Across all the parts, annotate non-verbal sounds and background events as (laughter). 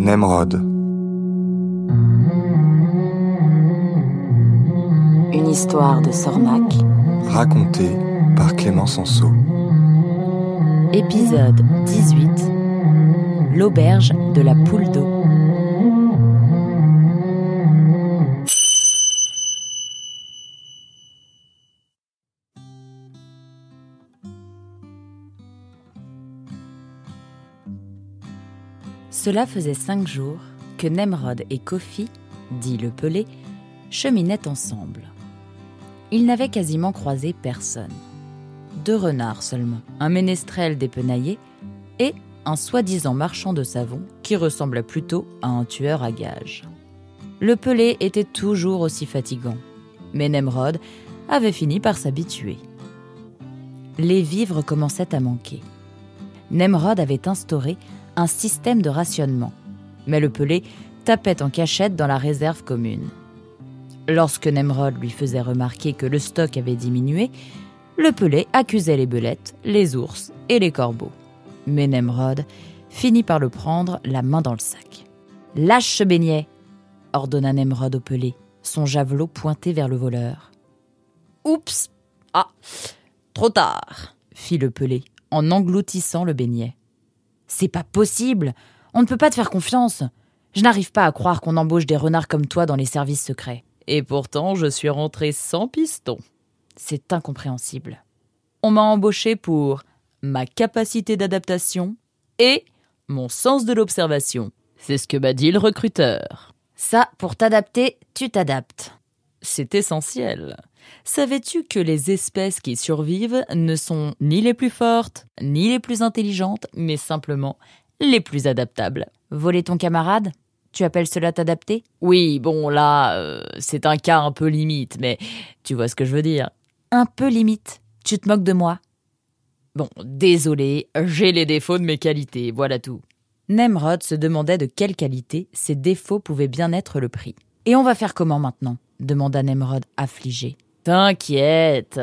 Nemrod. Une histoire de Sornac Racontée par Clément Sansot Épisode 18. L'auberge de la poule d'eau. Cela faisait cinq jours que Nemrod et Kofi, dit le Pelé, cheminaient ensemble. Ils n'avaient quasiment croisé personne. Deux renards seulement, un ménestrel dépenaillé et un soi-disant marchand de savon qui ressemblait plutôt à un tueur à gages. Le Pelé était toujours aussi fatigant, mais Nemrod avait fini par s'habituer. Les vivres commençaient à manquer. Nemrod avait instauré un système de rationnement. Mais le Pelé tapait en cachette dans la réserve commune. Lorsque Nemrod lui faisait remarquer que le stock avait diminué, le Pelé accusait les belettes, les ours et les corbeaux. Mais Nemrod finit par le prendre la main dans le sac. Lâche ce beignet ordonna Nemrod au Pelé, son javelot pointé vers le voleur. Oups Ah Trop tard fit le Pelé en engloutissant le beignet. C'est pas possible. On ne peut pas te faire confiance. Je n'arrive pas à croire qu'on embauche des renards comme toi dans les services secrets. Et pourtant, je suis rentré sans piston. C'est incompréhensible. On m'a embauché pour ma capacité d'adaptation et mon sens de l'observation. C'est ce que m'a dit le recruteur. Ça, pour t'adapter, tu t'adaptes. C'est essentiel. Savais-tu que les espèces qui survivent ne sont ni les plus fortes, ni les plus intelligentes, mais simplement les plus adaptables Voler ton camarade tu appelles cela t'adapter Oui, bon là, euh, c'est un cas un peu limite, mais tu vois ce que je veux dire. Un peu limite Tu te moques de moi Bon, désolé, j'ai les défauts de mes qualités, voilà tout. Nemrod se demandait de quelle qualité ces défauts pouvaient bien être le prix. Et on va faire comment maintenant demanda Nemrod affligé. T'inquiète,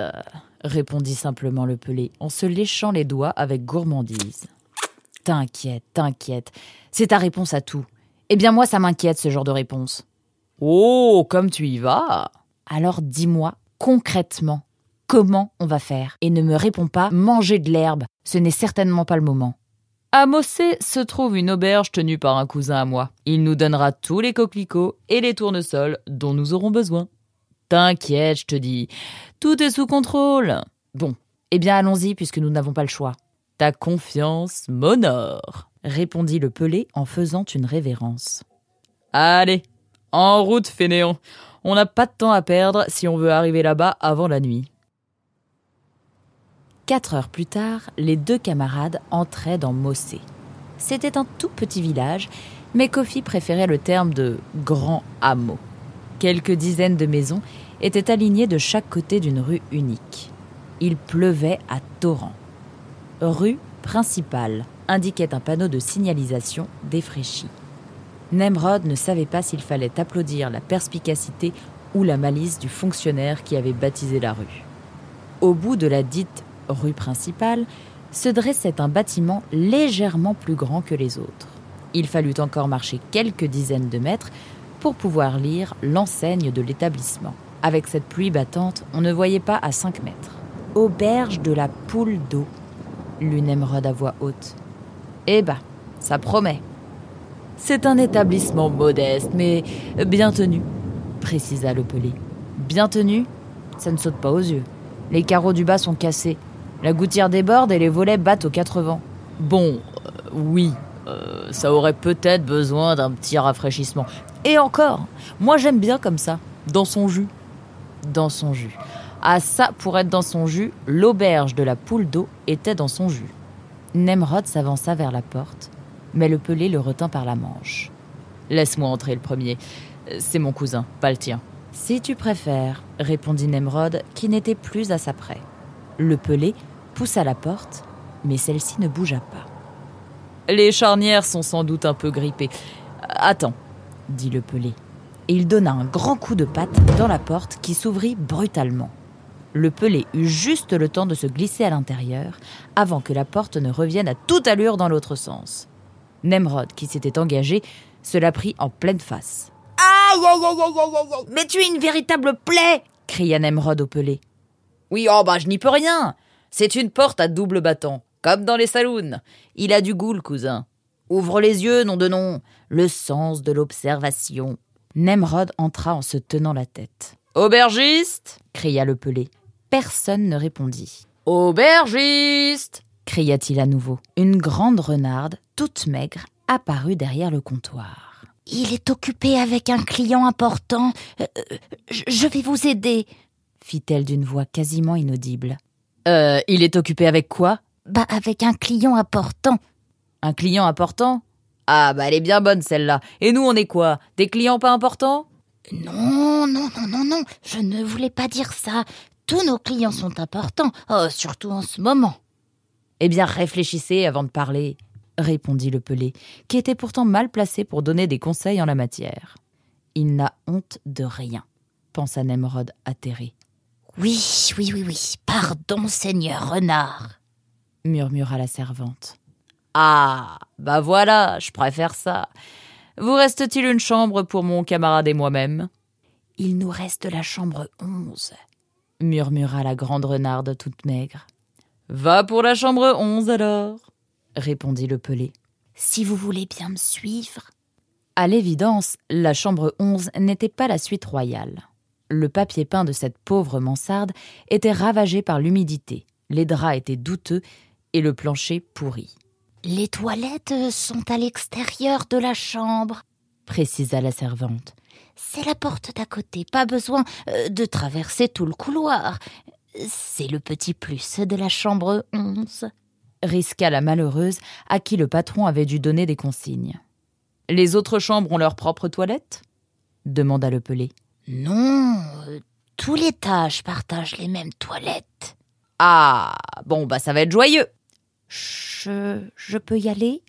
répondit simplement le pelé en se léchant les doigts avec gourmandise. T'inquiète, t'inquiète, c'est ta réponse à tout. Eh bien moi ça m'inquiète ce genre de réponse. Oh, comme tu y vas Alors dis-moi concrètement comment on va faire et ne me réponds pas manger de l'herbe, ce n'est certainement pas le moment. À Mossé se trouve une auberge tenue par un cousin à moi. Il nous donnera tous les coquelicots et les tournesols dont nous aurons besoin. T'inquiète, je te dis. Tout est sous contrôle. Bon, eh bien allons-y puisque nous n'avons pas le choix. Ta confiance m'honore, répondit le Pelé en faisant une révérence. Allez, en route, fainéant. On n'a pas de temps à perdre si on veut arriver là-bas avant la nuit. Quatre heures plus tard, les deux camarades entraient dans Mossé. C'était un tout petit village, mais Kofi préférait le terme de grand hameau. Quelques dizaines de maisons étaient alignées de chaque côté d'une rue unique. Il pleuvait à torrents. Rue principale indiquait un panneau de signalisation défraîchi. Nemrod ne savait pas s'il fallait applaudir la perspicacité ou la malice du fonctionnaire qui avait baptisé la rue. Au bout de la dite rue principale se dressait un bâtiment légèrement plus grand que les autres. Il fallut encore marcher quelques dizaines de mètres pour pouvoir lire l'enseigne de l'établissement. Avec cette pluie battante, on ne voyait pas à 5 mètres. Auberge de la poule d'eau, l'une émeraude à voix haute. Eh ben, ça promet. C'est un établissement modeste, mais bien tenu, précisa le pelé. Bien tenu Ça ne saute pas aux yeux. Les carreaux du bas sont cassés, la gouttière déborde et les volets battent aux quatre vents. Bon, euh, oui, euh, ça aurait peut-être besoin d'un petit rafraîchissement. Et encore, moi j'aime bien comme ça, dans son jus. Dans son jus. Ah ça, pour être dans son jus, l'auberge de la poule d'eau était dans son jus. Nemrod s'avança vers la porte, mais le pelé le retint par la manche. Laisse-moi entrer le premier. C'est mon cousin, pas le tien. Si tu préfères, répondit Nemrod, qui n'était plus à sa près. Le pelé poussa la porte, mais celle-ci ne bougea pas. Les charnières sont sans doute un peu grippées. Attends, dit le pelé. Et il donna un grand coup de patte dans la porte qui s'ouvrit brutalement. Le pelé eut juste le temps de se glisser à l'intérieur avant que la porte ne revienne à toute allure dans l'autre sens. Nemrod, qui s'était engagé, se la prit en pleine face. Ah Mais tu es une véritable plaie cria Nemrod au pelé. Oui, oh bah je n'y peux rien C'est une porte à double battant. Comme dans les saloons. Il a du goût, le cousin. Ouvre les yeux, nom de nom. Le sens de l'observation. Nemrod entra en se tenant la tête. Aubergiste cria le pelé. Personne ne répondit. Aubergiste cria-t-il à nouveau. Une grande renarde, toute maigre, apparut derrière le comptoir. Il est occupé avec un client important. Euh, euh, je vais vous aider, fit-elle d'une voix quasiment inaudible. Euh, il est occupé avec quoi bah avec un client important. Un client important Ah bah elle est bien bonne celle-là. Et nous on est quoi Des clients pas importants Non, non, non, non, non, je ne voulais pas dire ça. Tous nos clients sont importants, oh, surtout en ce moment. Eh bien réfléchissez avant de parler, répondit le Pelé, qui était pourtant mal placé pour donner des conseils en la matière. Il n'a honte de rien, pensa Nemrod atterré. Oui, oui, oui, oui, pardon, Seigneur Renard murmura la servante. Ah, bah voilà, je préfère ça. Vous reste-t-il une chambre pour mon camarade et moi-même Il nous reste la chambre onze, » murmura la grande renarde toute maigre. Va pour la chambre onze, alors, répondit le pelé. Si vous voulez bien me suivre. À l'évidence, la chambre onze n'était pas la suite royale. Le papier peint de cette pauvre mansarde était ravagé par l'humidité, les draps étaient douteux et le plancher pourri. Les toilettes euh, sont à l'extérieur de la chambre, précisa la servante. C'est la porte d'à côté, pas besoin euh, de traverser tout le couloir. C'est le petit plus de la chambre 11. Risqua la malheureuse à qui le patron avait dû donner des consignes. Les autres chambres ont leurs propres toilettes demanda le pelé. Non, euh, tous les tâches partagent les mêmes toilettes. Ah, bon, bah ça va être joyeux je. peux y aller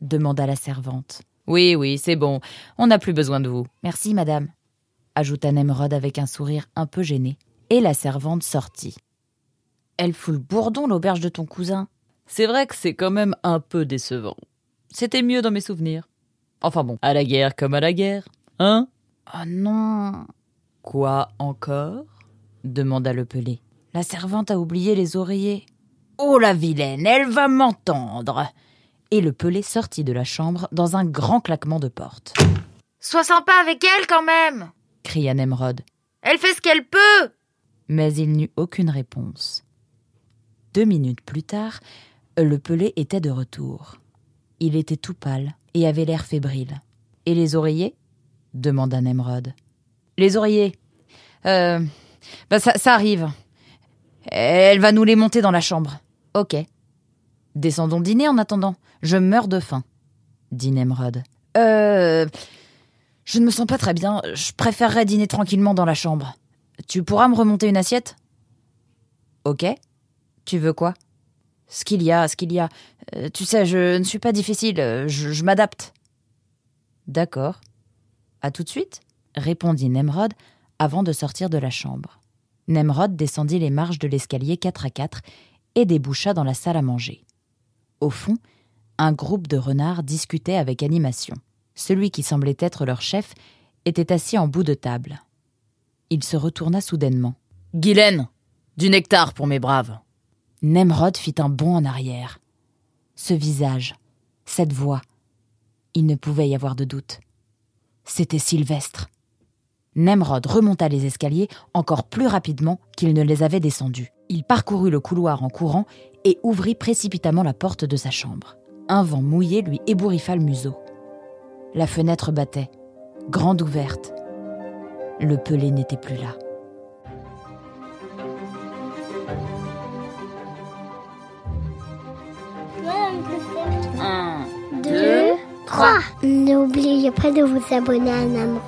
demanda la servante. Oui, oui, c'est bon. On n'a plus besoin de vous. Merci, madame, ajouta Nemrod avec un sourire un peu gêné, et la servante sortit. Elle fout le bourdon, l'auberge de ton cousin. C'est vrai que c'est quand même un peu décevant. C'était mieux dans mes souvenirs. Enfin bon, à la guerre comme à la guerre, hein Oh non Quoi encore demanda le pelé. La servante a oublié les oreillers. Oh la vilaine, elle va m'entendre Et le pelé sortit de la chambre dans un grand claquement de porte. Sois sympa avec elle quand même cria Nemrod. Elle fait ce qu'elle peut Mais il n'eut aucune réponse. Deux minutes plus tard, le pelé était de retour. Il était tout pâle et avait l'air fébrile. Et les oreillers demanda Nemrod. Les oreillers Euh. Bah ça arrive, elle va nous les monter dans la chambre. Ok. Descendons dîner en attendant. Je meurs de faim. Dit Nemrod. Euh. Je ne me sens pas très bien. Je préférerais dîner tranquillement dans la chambre. Tu pourras me remonter une assiette Ok. Tu veux quoi Ce qu'il y a, ce qu'il y a. Euh, tu sais, je ne suis pas difficile. Je, je m'adapte. D'accord. À tout de suite, répondit Nemrod avant de sortir de la chambre. Nemrod descendit les marches de l'escalier quatre à quatre et déboucha dans la salle à manger. Au fond, un groupe de renards discutait avec animation. Celui qui semblait être leur chef était assis en bout de table. Il se retourna soudainement. Guylaine Du nectar pour mes braves Nemrod fit un bond en arrière. Ce visage, cette voix, il ne pouvait y avoir de doute. C'était Sylvestre. Nemrod remonta les escaliers encore plus rapidement qu'il ne les avait descendus. Il parcourut le couloir en courant et ouvrit précipitamment la porte de sa chambre. Un vent mouillé lui ébouriffa le museau. La fenêtre battait, grande ouverte. Le pelé n'était plus là. Un, deux, trois. N'oubliez pas de vous abonner à Namrod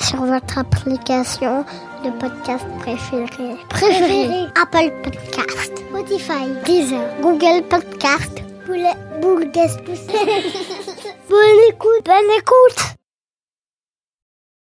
sur votre application de podcast préférée. Préféré. Apple Podcast, Spotify, Deezer, Google Podcast, des poussée. (laughs) bonne écoute, bonne écoute